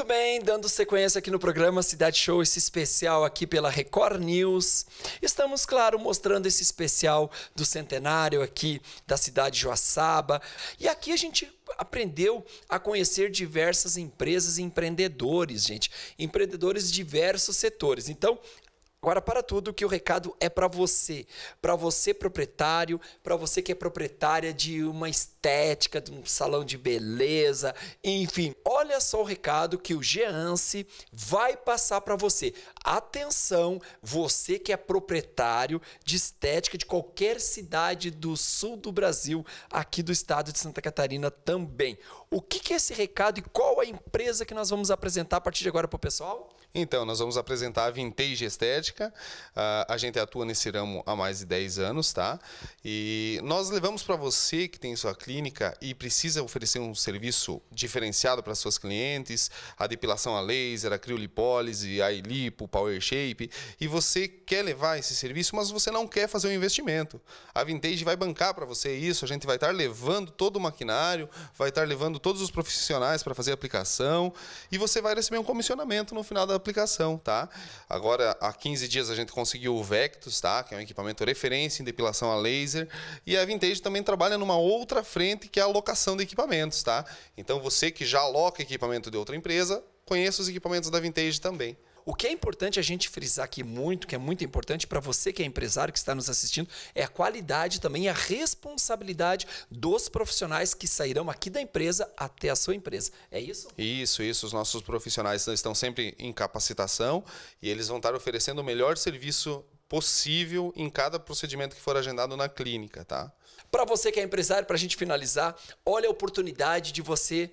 Muito bem, dando sequência aqui no programa Cidade Show, esse especial aqui pela Record News. Estamos, claro, mostrando esse especial do centenário aqui da cidade de Joaçaba. E aqui a gente aprendeu a conhecer diversas empresas e empreendedores, gente. Empreendedores de diversos setores. Então, Agora, para tudo, que o recado é para você. Para você, proprietário, para você que é proprietária de uma estética, de um salão de beleza, enfim. Olha só o recado que o Geance vai passar para você. Atenção, você que é proprietário de estética de qualquer cidade do sul do Brasil, aqui do estado de Santa Catarina também. O que, que é esse recado e qual a empresa que nós vamos apresentar a partir de agora para o pessoal? Então, nós vamos apresentar a Vintage Estética. Uh, a gente atua nesse ramo há mais de 10 anos, tá? E nós levamos para você que tem sua clínica e precisa oferecer um serviço diferenciado para suas clientes clientes, a depilação a laser, a criolipólise, a lipo, power shape, e você quer levar esse serviço, mas você não quer fazer um investimento. A Vintage vai bancar para você isso, a gente vai estar levando todo o maquinário, vai estar levando todos os profissionais para fazer a aplicação e você vai receber um comissionamento no final da aplicação, tá? Agora, há 15 dias a gente conseguiu o Vectus, tá? Que é um equipamento referência em depilação a laser e a Vintage também trabalha numa outra frente que é a locação de equipamentos, tá? Então você que já aloca equipamentos equipamento de outra empresa, conheça os equipamentos da Vintage também. O que é importante a gente frisar aqui muito, que é muito importante para você que é empresário que está nos assistindo, é a qualidade também a responsabilidade dos profissionais que sairão aqui da empresa até a sua empresa. É isso? Isso, isso. Os nossos profissionais estão sempre em capacitação e eles vão estar oferecendo o melhor serviço possível em cada procedimento que for agendado na clínica, tá? Para você que é empresário, para a gente finalizar, olha a oportunidade de você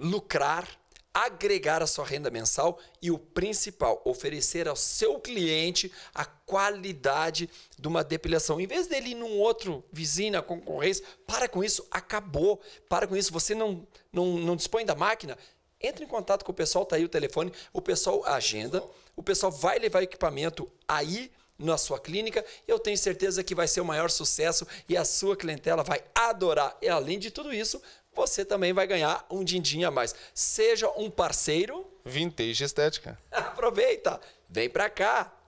lucrar, agregar a sua renda mensal e o principal, oferecer ao seu cliente a qualidade de uma depilação. Em vez dele ir num outro vizinho, na concorrência, para com isso, acabou. Para com isso, você não, não, não dispõe da máquina, entre em contato com o pessoal, tá aí o telefone, o pessoal agenda, o pessoal vai levar o equipamento aí na sua clínica. Eu tenho certeza que vai ser o maior sucesso e a sua clientela vai adorar. E além de tudo isso, você também vai ganhar um din-din a mais. Seja um parceiro. Vintage Estética. Aproveita, vem pra cá.